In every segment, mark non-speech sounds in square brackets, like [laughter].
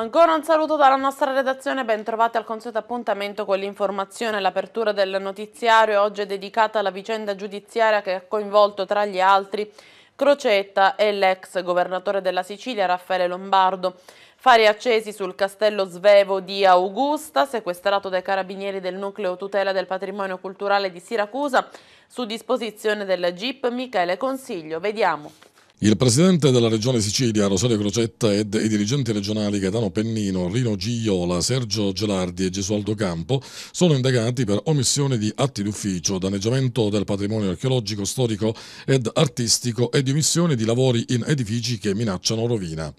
Ancora un saluto dalla nostra redazione, bentrovati al consueto appuntamento con l'informazione. L'apertura del notiziario oggi è dedicata alla vicenda giudiziaria che ha coinvolto tra gli altri Crocetta e l'ex governatore della Sicilia Raffaele Lombardo. Fari accesi sul castello svevo di Augusta, sequestrato dai carabinieri del nucleo tutela del patrimonio culturale di Siracusa, su disposizione del GIP Michele Consiglio. Vediamo. Il presidente della regione Sicilia, Rosario Crocetta, ed i dirigenti regionali Gaetano Pennino, Rino Gigliola, Sergio Gelardi e Gesualdo Campo sono indagati per omissione di atti d'ufficio, danneggiamento del patrimonio archeologico, storico ed artistico e di omissione di lavori in edifici che minacciano rovina.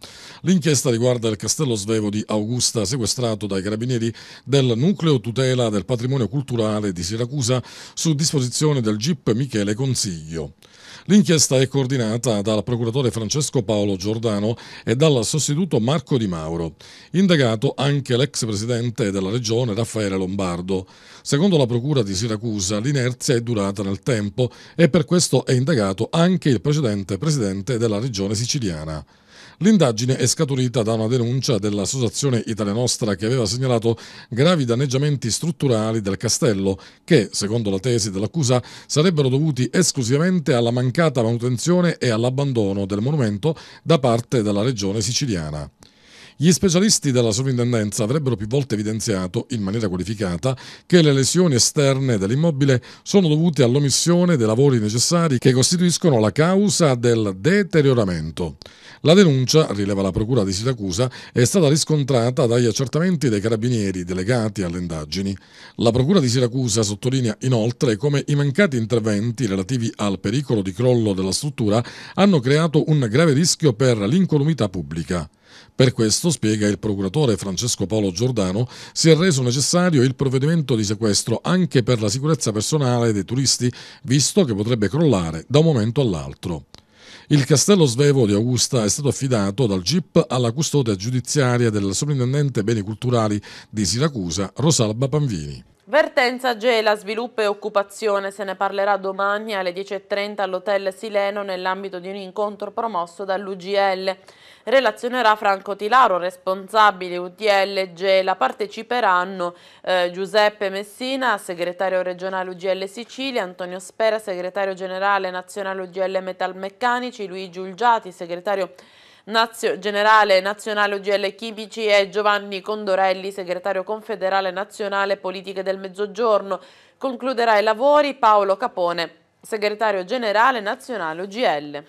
L'inchiesta riguarda il castello svevo di Augusta, sequestrato dai carabinieri del Nucleo Tutela del Patrimonio Culturale di Siracusa su disposizione del GIP Michele Consiglio. L'inchiesta è coordinata dal procuratore Francesco Paolo Giordano e dal sostituto Marco Di Mauro, indagato anche l'ex presidente della regione Raffaele Lombardo. Secondo la procura di Siracusa l'inerzia è durata nel tempo e per questo è indagato anche il precedente presidente della regione siciliana. L'indagine è scaturita da una denuncia dell'associazione Italia Nostra che aveva segnalato gravi danneggiamenti strutturali del castello che, secondo la tesi dell'accusa, sarebbero dovuti esclusivamente alla mancata manutenzione e all'abbandono del monumento da parte della regione siciliana. Gli specialisti della sovrintendenza avrebbero più volte evidenziato, in maniera qualificata, che le lesioni esterne dell'immobile sono dovute all'omissione dei lavori necessari che costituiscono la causa del deterioramento. La denuncia, rileva la Procura di Siracusa, è stata riscontrata dagli accertamenti dei carabinieri delegati alle indagini. La Procura di Siracusa sottolinea inoltre come i mancati interventi relativi al pericolo di crollo della struttura hanno creato un grave rischio per l'incolumità pubblica. Per questo, spiega il procuratore Francesco Paolo Giordano, si è reso necessario il provvedimento di sequestro anche per la sicurezza personale dei turisti, visto che potrebbe crollare da un momento all'altro. Il castello svevo di Augusta è stato affidato dal GIP alla custodia giudiziaria del soprintendente beni culturali di Siracusa, Rosalba Panvini. Vertenza gela sviluppo e occupazione, se ne parlerà domani alle 10.30 all'Hotel Sileno nell'ambito di un incontro promosso dall'UGL. Relazionerà Franco Tilaro, responsabile UTL Gela. Parteciperanno eh, Giuseppe Messina, segretario regionale UGL Sicilia, Antonio Spera, segretario generale nazionale UGL Metalmeccanici, Luigi Ulgiati, segretario Nazio generale nazionale UGL Chimici e Giovanni Condorelli, segretario confederale nazionale politiche del mezzogiorno. Concluderà i lavori Paolo Capone, segretario generale nazionale UGL.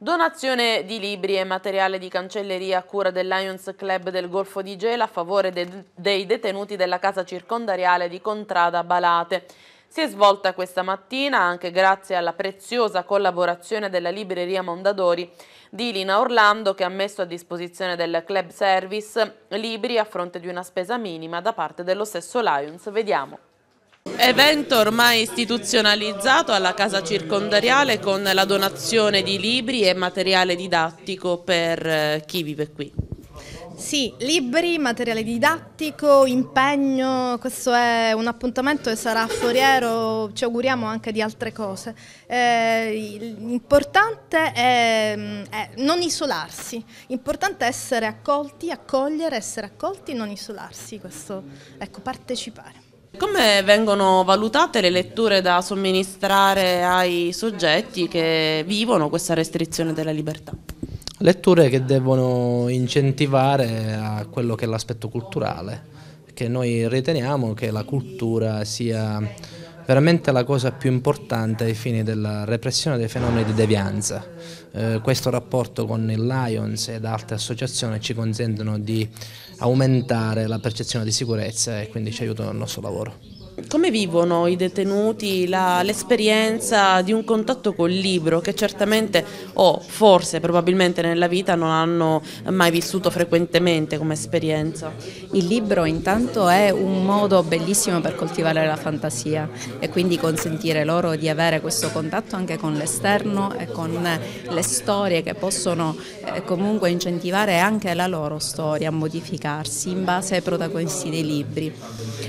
Donazione di libri e materiale di cancelleria a cura del Lions Club del Golfo di Gela a favore de dei detenuti della casa circondariale di Contrada Balate. Si è svolta questa mattina anche grazie alla preziosa collaborazione della libreria Mondadori di Lina Orlando che ha messo a disposizione del club service libri a fronte di una spesa minima da parte dello stesso Lions. Vediamo. Evento ormai istituzionalizzato alla casa circondariale con la donazione di libri e materiale didattico per eh, chi vive qui. Sì, libri, materiale didattico, impegno, questo è un appuntamento che sarà foriero, ci auguriamo anche di altre cose. Eh, l'importante è, mm, è, non isolarsi, importante è essere accolti, accogliere, essere accolti, non isolarsi, questo, ecco, partecipare. Come vengono valutate le letture da somministrare ai soggetti che vivono questa restrizione della libertà? Letture che devono incentivare a quello che è l'aspetto culturale, che noi riteniamo che la cultura sia veramente la cosa più importante ai fini della repressione dei fenomeni di devianza eh, questo rapporto con il Lions ed altre associazioni ci consentono di aumentare la percezione di sicurezza e quindi ci aiutano nel nostro lavoro. Come vivono i detenuti l'esperienza di un contatto col libro che certamente o forse probabilmente nella vita non hanno mai vissuto frequentemente come esperienza? Il libro intanto è un modo bellissimo per coltivare la fantasia e quindi consentire loro di avere questo contatto anche con l'esterno e con le storie che possono eh, comunque incentivare anche la loro storia a modificarsi in base ai protagonisti dei libri.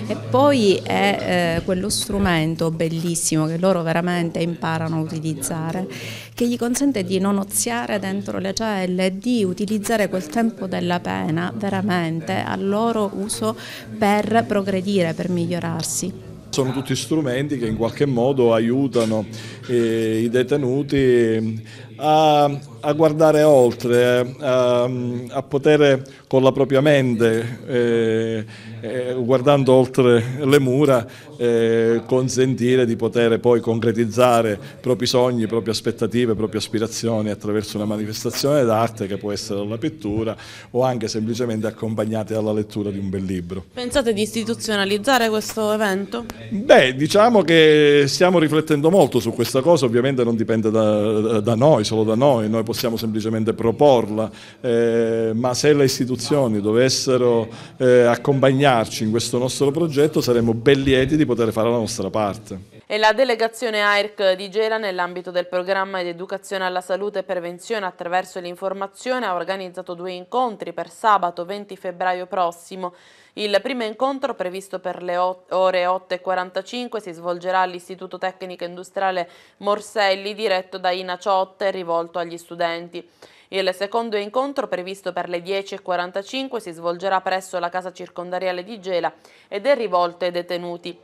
E poi è eh, quello strumento bellissimo che loro veramente imparano a utilizzare, che gli consente di non oziare dentro le celle di utilizzare quel tempo della pena veramente al loro uso per progredire, per migliorarsi. Sono tutti strumenti che in qualche modo aiutano eh, i detenuti a, a guardare oltre, eh, a, a, poter con la propria mente, eh, eh, guardando oltre le mura, eh, consentire di poter poi concretizzare propri sogni, proprie aspettative, proprie aspirazioni attraverso una manifestazione d'arte che può essere la pittura o anche semplicemente accompagnate dalla lettura di un bel libro. Pensate di istituzionalizzare questo evento? Beh, diciamo che stiamo riflettendo molto su questa cosa, ovviamente non dipende da, da noi, solo da noi, noi possiamo semplicemente proporla, eh, ma se le istituzioni dovessero eh, accompagnarci in questo nostro progetto saremmo ben lieti di poter fare la nostra parte. E la delegazione AIRC di Gela nell'ambito del programma di educazione alla salute e prevenzione attraverso l'informazione ha organizzato due incontri per sabato 20 febbraio prossimo il primo incontro, previsto per le ore 8.45, si svolgerà all'Istituto Tecnico Industriale Morselli, diretto da Ina Ciotte e rivolto agli studenti. Il secondo incontro, previsto per le 10.45, si svolgerà presso la casa circondariale di Gela ed è rivolto ai detenuti.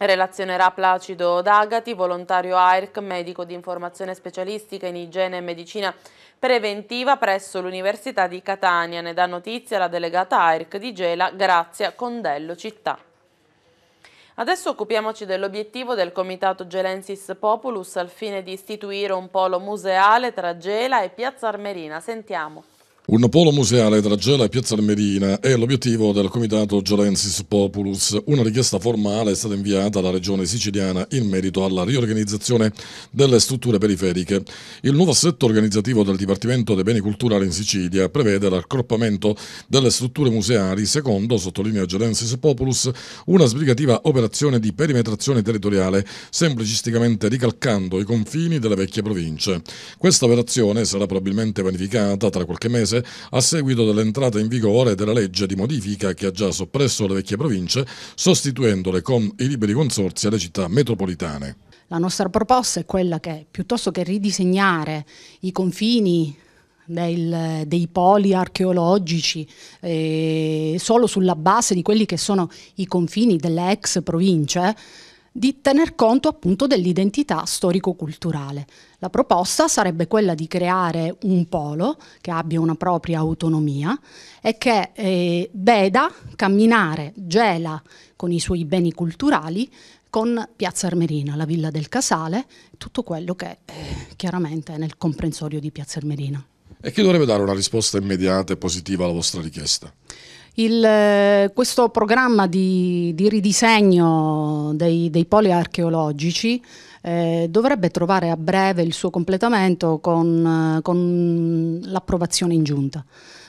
Relazionerà Placido D'Agati, volontario AIRC, medico di informazione specialistica in igiene e medicina preventiva presso l'Università di Catania, ne dà notizia la delegata AIRC di Gela Grazia Condello Città. Adesso occupiamoci dell'obiettivo del Comitato Gelensis Populus al fine di istituire un polo museale tra Gela e Piazza Armerina. Sentiamo. Un polo museale tra Gela e Piazza Armerina è l'obiettivo del Comitato Gelensis Populus. Una richiesta formale è stata inviata alla Regione siciliana in merito alla riorganizzazione delle strutture periferiche. Il nuovo assetto organizzativo del Dipartimento dei Beni Culturali in Sicilia prevede l'accorpamento delle strutture museali secondo, sottolinea Gelensis Populus, una sbrigativa operazione di perimetrazione territoriale, semplicisticamente ricalcando i confini delle vecchie province. Questa operazione sarà probabilmente vanificata tra qualche mese a seguito dell'entrata in vigore della legge di modifica che ha già soppresso le vecchie province, sostituendole con i liberi consorzi alle città metropolitane. La nostra proposta è quella che, piuttosto che ridisegnare i confini del, dei poli archeologici eh, solo sulla base di quelli che sono i confini delle ex province, di tener conto appunto dell'identità storico-culturale. La proposta sarebbe quella di creare un polo che abbia una propria autonomia e che eh, veda camminare Gela con i suoi beni culturali con Piazza Armerina, la Villa del Casale, tutto quello che eh, chiaramente è nel comprensorio di Piazza Armerina. E chi dovrebbe dare una risposta immediata e positiva alla vostra richiesta? Il, eh, questo programma di, di ridisegno dei, dei, poli archeologici eh, dovrebbe trovare a breve il suo completamento con, eh, con l'approvazione in giunta.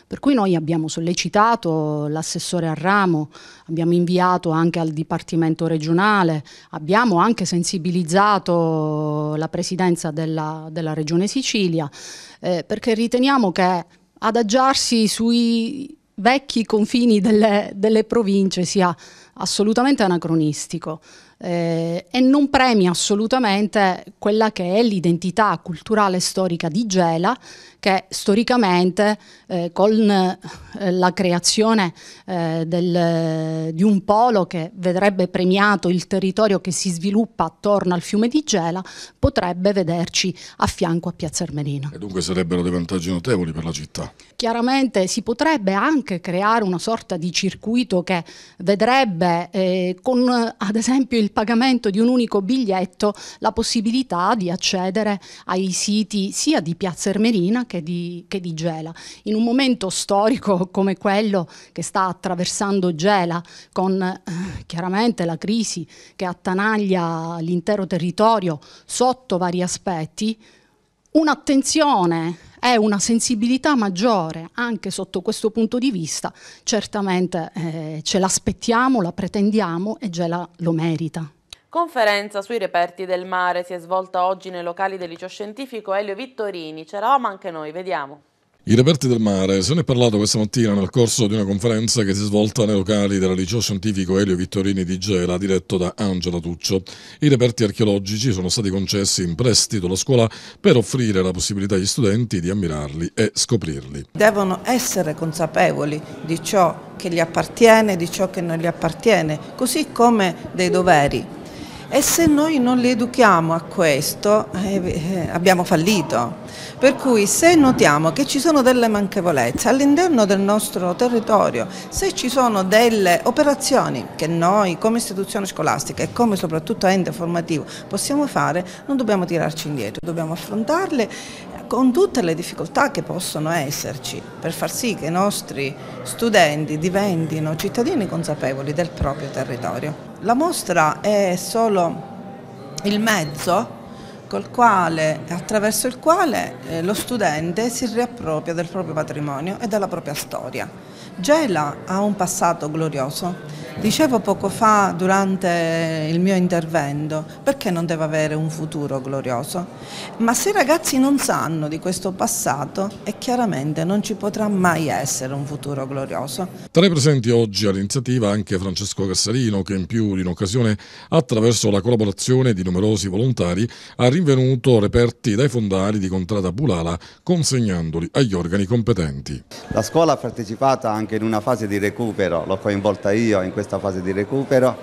Per cui noi abbiamo sollecitato l'assessore al ramo, abbiamo inviato anche al Dipartimento regionale, abbiamo anche sensibilizzato la presidenza della, della Regione Sicilia, eh, perché riteniamo che adagiarsi sui vecchi confini delle, delle province sia assolutamente anacronistico eh, e non premia assolutamente quella che è l'identità culturale e storica di Gela che storicamente eh, con eh, la creazione eh, del, di un polo che vedrebbe premiato il territorio che si sviluppa attorno al fiume di Gela potrebbe vederci a fianco a Piazza Ermerina. E dunque sarebbero dei vantaggi notevoli per la città? Chiaramente si potrebbe anche creare una sorta di circuito che vedrebbe eh, con ad esempio il pagamento di un unico biglietto la possibilità di accedere ai siti sia di Piazza Ermerina che di, che di Gela. In un momento storico come quello che sta attraversando Gela, con eh, chiaramente la crisi che attanaglia l'intero territorio sotto vari aspetti, un'attenzione e una sensibilità maggiore anche sotto questo punto di vista certamente eh, ce l'aspettiamo, la pretendiamo e Gela lo merita. Conferenza sui reperti del mare si è svolta oggi nei locali del liceo scientifico Elio Vittorini. C'eravamo anche noi, vediamo. I reperti del mare, se ne è parlato questa mattina nel corso di una conferenza che si è svolta nei locali del liceo scientifico Elio Vittorini di Gela, diretto da Angela Tuccio. I reperti archeologici sono stati concessi in prestito alla scuola per offrire la possibilità agli studenti di ammirarli e scoprirli. Devono essere consapevoli di ciò che gli appartiene e di ciò che non gli appartiene, così come dei doveri e se noi non li educhiamo a questo eh, eh, abbiamo fallito. Per cui se notiamo che ci sono delle manchevolezze all'interno del nostro territorio, se ci sono delle operazioni che noi come istituzione scolastica e come soprattutto ente formativo possiamo fare, non dobbiamo tirarci indietro, dobbiamo affrontarle con tutte le difficoltà che possono esserci per far sì che i nostri studenti diventino cittadini consapevoli del proprio territorio. La mostra è solo il mezzo quale, attraverso il quale eh, lo studente si riappropria del proprio patrimonio e della propria storia. Gela ha un passato glorioso. Dicevo poco fa durante il mio intervento, perché non deve avere un futuro glorioso? Ma se i ragazzi non sanno di questo passato, è chiaramente non ci potrà mai essere un futuro glorioso. Tra i presenti oggi all'iniziativa anche Francesco Cassarino, che in più di un'occasione, attraverso la collaborazione di numerosi volontari, ha rinvenuto reperti dai fondali di Contrada Bulala, consegnandoli agli organi competenti. La scuola ha partecipato anche anche in una fase di recupero, l'ho coinvolta io in questa fase di recupero,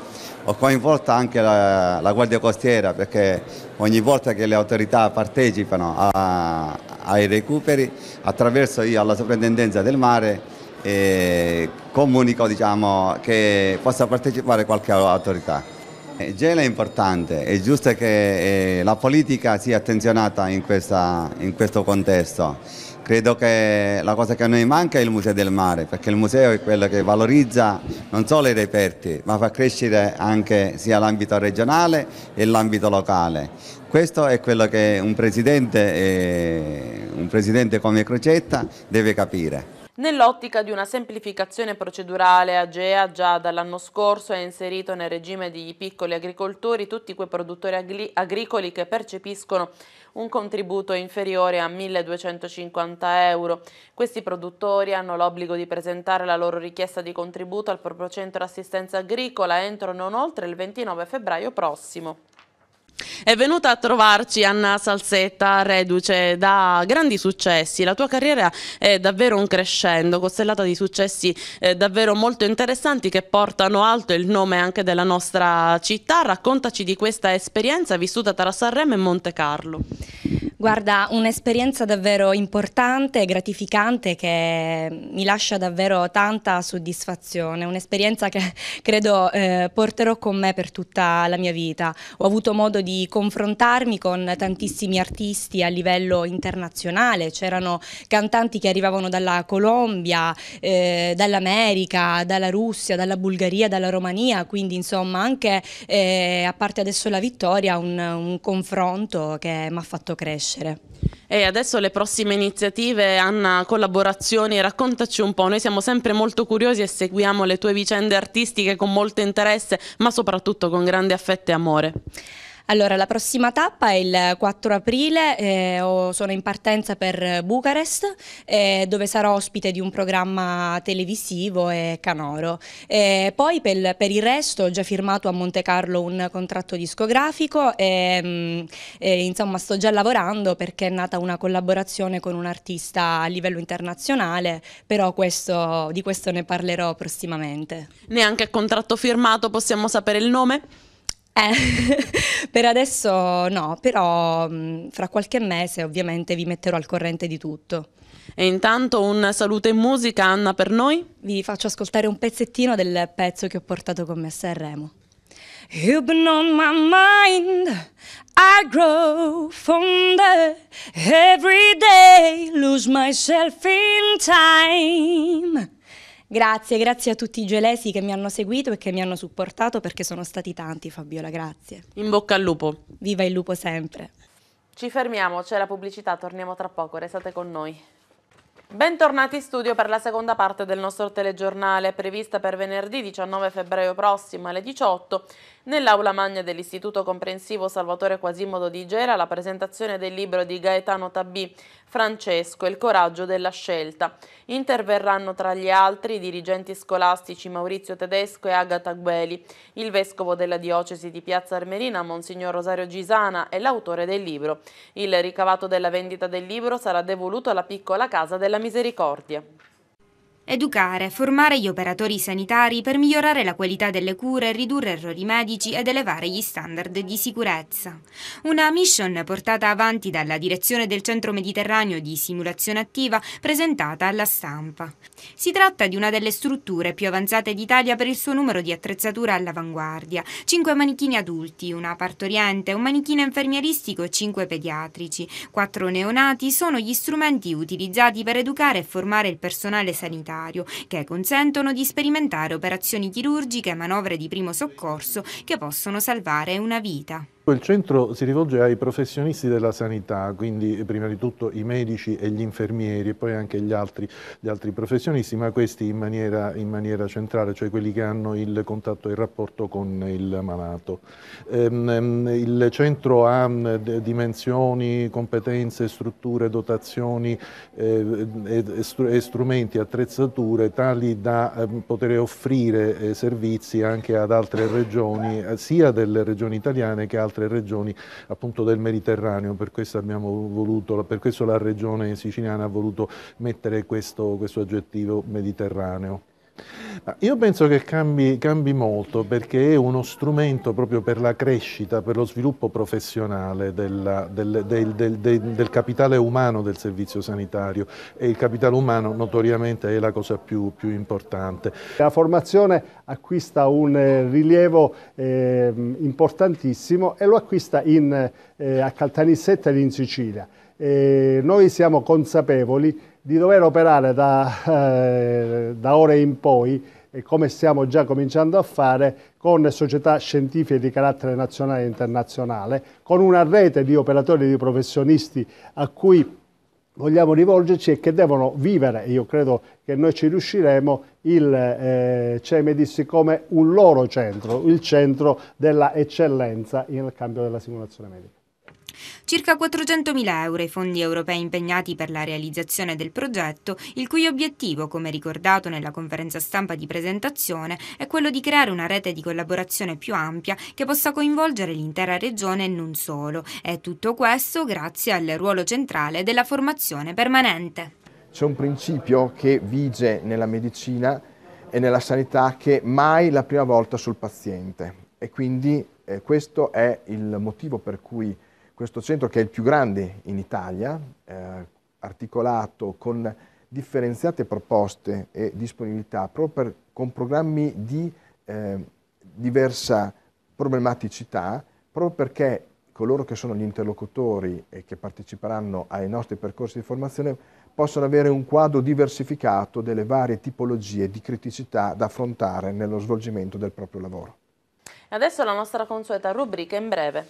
ho coinvolta anche la, la Guardia Costiera perché ogni volta che le autorità partecipano a, ai recuperi attraverso io alla soprintendenza del mare eh, comunico diciamo, che possa partecipare qualche autorità. Eh, Gela è importante, è giusto che eh, la politica sia attenzionata in, questa, in questo contesto. Credo che la cosa che a noi manca è il Museo del Mare, perché il museo è quello che valorizza non solo i reperti, ma fa crescere anche sia l'ambito regionale e l'ambito locale. Questo è quello che un presidente, eh, un presidente come Crocetta deve capire. Nell'ottica di una semplificazione procedurale, Agea già dall'anno scorso ha inserito nel regime di piccoli agricoltori tutti quei produttori agri agricoli che percepiscono un contributo inferiore a 1.250 euro. Questi produttori hanno l'obbligo di presentare la loro richiesta di contributo al proprio centro assistenza agricola entro non oltre il 29 febbraio prossimo. È venuta a trovarci Anna Salsetta, reduce da grandi successi. La tua carriera è davvero un crescendo, costellata di successi eh, davvero molto interessanti che portano alto il nome anche della nostra città. Raccontaci di questa esperienza vissuta tra Sanremo e Monte Carlo. Guarda, un'esperienza davvero importante gratificante che mi lascia davvero tanta soddisfazione, un'esperienza che [laughs] credo eh, porterò con me per tutta la mia vita. Ho avuto modo di confrontarmi con tantissimi artisti a livello internazionale, c'erano cantanti che arrivavano dalla Colombia, eh, dall'America, dalla Russia, dalla Bulgaria, dalla Romania, quindi insomma anche, eh, a parte adesso la vittoria, un, un confronto che mi ha fatto crescere crescere. E adesso le prossime iniziative, Anna, collaborazioni, raccontaci un po', noi siamo sempre molto curiosi e seguiamo le tue vicende artistiche con molto interesse, ma soprattutto con grande affetto e amore. Allora, la prossima tappa è il 4 aprile, eh, sono in partenza per Bucarest, eh, dove sarò ospite di un programma televisivo e canoro. Eh, poi per, per, il resto ho già firmato a Monte Carlo un contratto discografico e, mm, e eh, insomma sto già lavorando perché è nata una collaborazione con un artista a livello internazionale, però questo, di questo ne parlerò prossimamente. Neanche contratto firmato, possiamo sapere il nome? Eh, [laughs] per adesso no, però mh, mm, fra qualche mese ovviamente vi metterò al corrente di tutto. E intanto un saluto in musica, Anna, per noi. Vi faccio ascoltare un pezzettino del pezzo che ho portato con me a Sanremo. You've been on my mind. I grow fonder every day, lose myself in time. Grazie, grazie a tutti i gelesi che mi hanno seguito e che mi hanno supportato perché sono stati tanti Fabiola, grazie. In bocca al lupo. Viva il lupo sempre. Ci fermiamo, c'è la pubblicità, torniamo tra poco, restate con noi. Bentornati in studio per la seconda parte del nostro telegiornale, prevista per venerdì 19 febbraio prossimo alle 18. Nell'aula magna dell'Istituto Comprensivo Salvatore Quasimodo di Gera la presentazione del libro di Gaetano Tabì, Francesco, il coraggio della scelta. Interverranno tra gli altri i dirigenti scolastici Maurizio Tedesco e Agata Gueli, il vescovo della diocesi di Piazza Armerina, Monsignor Rosario Gisana, e l'autore del libro. Il ricavato della vendita del libro sarà devoluto alla piccola casa della misericordia. Educare, formare gli operatori sanitari per migliorare la qualità delle cure, ridurre errori medici ed elevare gli standard di sicurezza. Una mission portata avanti dalla direzione del Centro Mediterraneo di Simulazione Attiva presentata alla stampa. Si tratta di una delle strutture più avanzate d'Italia per il suo numero di attrezzature all'avanguardia. 5 manichini adulti, una partoriente, un manichino infermieristico e 5 pediatrici. 4 neonati sono gli strumenti utilizzati per educare e formare il personale sanitario sanitario, che consentono di sperimentare operazioni chirurgiche e manovre di primo soccorso che possono salvare una vita. Il centro si rivolge ai professionisti della sanità, quindi prima di tutto i medici e gli infermieri e poi anche gli altri, gli altri professionisti, ma questi in maniera, in maniera, centrale, cioè quelli che hanno il contatto e il rapporto con il malato. Ehm, ehm, il centro ha dimensioni, competenze, strutture, dotazioni eh, e strumenti, attrezzature tali da ehm, poter offrire eh, servizi anche ad altre regioni, eh, sia delle regioni italiane che altre altre regioni appunto, del Mediterraneo, per questo, voluto, per questo, la regione siciliana ha voluto mettere questo, questo aggettivo mediterraneo. Io penso che cambi, cambi, molto perché è uno strumento proprio per la crescita, per lo sviluppo professionale della, del, del, del, del, capitale umano del servizio sanitario e il capitale umano notoriamente è la cosa più, più importante. La formazione acquista un eh, rilievo eh, importantissimo e lo acquista in, eh, a Caltanissetta e in Sicilia. E noi siamo consapevoli di dover operare da, [laughs] eh, da ora in poi e come stiamo già cominciando a fare con società scientifiche di carattere nazionale e internazionale, con una rete di operatori e di professionisti a cui vogliamo rivolgerci e che devono vivere, io credo che noi ci riusciremo, il eh, CEMEDIS come un loro centro, il centro della eccellenza nel campo della simulazione medica. Circa 400.000 euro i fondi europei impegnati per la realizzazione del progetto, il cui obiettivo, come ricordato nella conferenza stampa di presentazione, è quello di creare una rete di collaborazione più ampia che possa coinvolgere l'intera regione e non solo. E tutto questo grazie al ruolo centrale della formazione permanente. C'è un principio che vige nella medicina e nella sanità che mai la prima volta sul paziente e quindi eh, questo è il motivo per cui questo centro che è il più grande in Italia, eh, articolato con differenziate proposte e disponibilità proprio per, con programmi di eh, diversa problematicità, proprio perché coloro che sono gli interlocutori e che parteciperanno ai nostri percorsi di formazione possono avere un quadro diversificato delle varie tipologie di criticità da affrontare nello svolgimento del proprio lavoro. Adesso la nostra consueta rubrica in breve.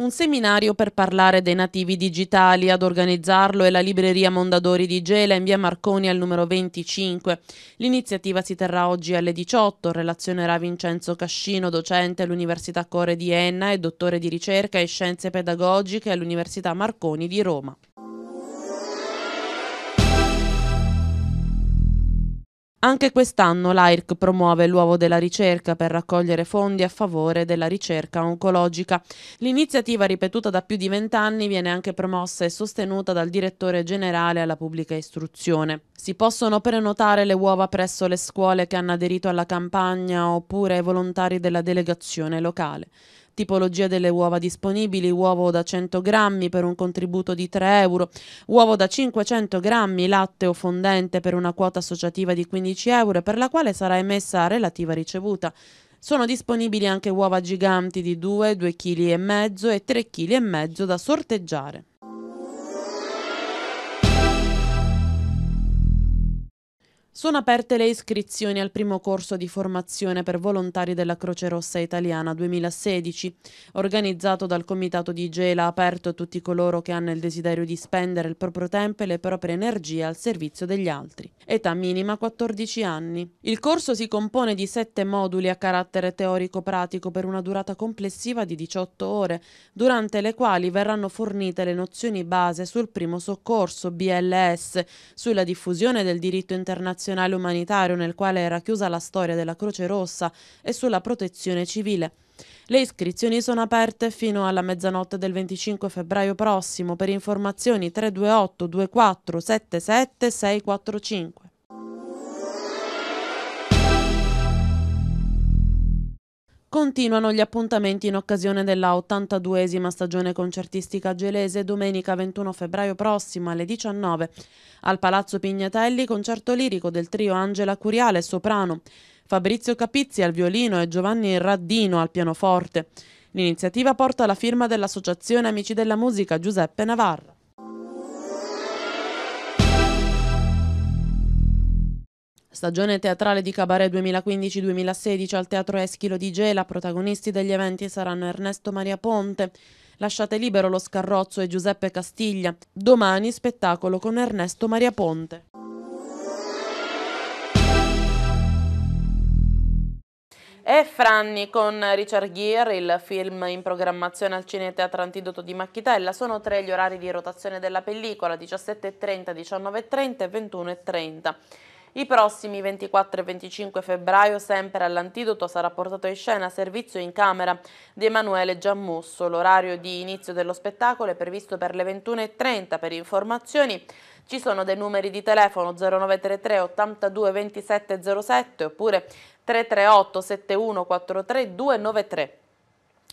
Un seminario per parlare dei nativi digitali, ad organizzarlo è la libreria Mondadori di Gela in via Marconi al numero 25. L'iniziativa si terrà oggi alle 18, relazionerà Vincenzo Cascino, docente all'Università Core di Enna e dottore di ricerca e scienze pedagogiche all'Università Marconi di Roma. Anche quest'anno l'AIRC promuove l'Uovo della ricerca per raccogliere fondi a favore della ricerca oncologica. L'iniziativa, ripetuta da più di vent'anni, viene anche promossa e sostenuta dal direttore generale alla pubblica istruzione. Si possono prenotare le uova presso le scuole che hanno aderito alla campagna oppure ai volontari della delegazione locale tipologia delle uova disponibili, uovo da 100 grammi per un contributo di 3 euro, uovo da 500 grammi, latte o fondente per una quota associativa di 15 euro per la quale sarà emessa relativa ricevuta. Sono disponibili anche uova giganti di 2, 2,5 kg e 3,5 kg da sorteggiare. Sono aperte le iscrizioni al primo corso di formazione per volontari della Croce Rossa Italiana 2016, organizzato dal Comitato di Gela, aperto a tutti coloro che hanno il desiderio di spendere il proprio tempo e le proprie energie al servizio degli altri. Età minima 14 anni. Il corso si compone di sette moduli a carattere teorico-pratico per una durata complessiva di 18 ore, durante le quali verranno fornite le nozioni base sul primo soccorso, BLS, sulla diffusione del diritto internazionale nazionale umanitario nel quale era chiusa la storia della Croce Rossa e sulla protezione civile. Le iscrizioni sono aperte fino alla mezzanotte del 25 febbraio prossimo per informazioni 328 24 77 645. Continuano gli appuntamenti in occasione della 82esima stagione concertistica gelese domenica 21 febbraio prossimo alle 19 al Palazzo Pignatelli concerto lirico del trio Angela Curiale soprano, Fabrizio Capizzi al violino e Giovanni Raddino al pianoforte. L'iniziativa porta la firma dell'Associazione Amici della Musica Giuseppe Navarra. Stagione teatrale di Cabaret 2015-2016 al Teatro Eschilo di Gela, protagonisti degli eventi saranno Ernesto Maria Ponte, Lasciate libero lo Scarrozzo e Giuseppe Castiglia. Domani spettacolo con Ernesto Maria Ponte. E Franni con Richard Gere, il film in programmazione al Cine Antidoto di Macchitella. Sono tre gli orari di rotazione della pellicola, 17.30, 19.30 e 21.30. I prossimi 24 e 25 febbraio, sempre all'antidoto, sarà portato in scena servizio in camera di Emanuele Giammusso. L'orario di inizio dello spettacolo è previsto per le 21.30. Per informazioni ci sono dei numeri di telefono 0933 82 27 07 oppure 338 71 43 293.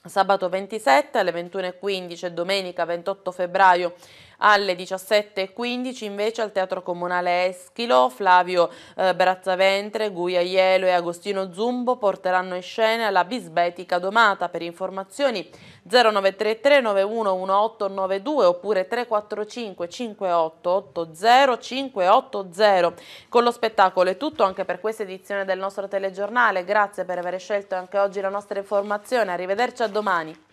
Sabato 27 alle 21.15 e domenica 28 febbraio alle 17.15 invece al Teatro Comunale Eschilo Flavio eh, Brazzaventre, Guia Ielo e Agostino Zumbo porteranno in scena la bisbetica domata. Per informazioni 0933 911892 oppure 345 5880 580. Con lo spettacolo è tutto anche per questa edizione del nostro telegiornale. Grazie per aver scelto anche oggi la nostra informazione. Arrivederci a domani.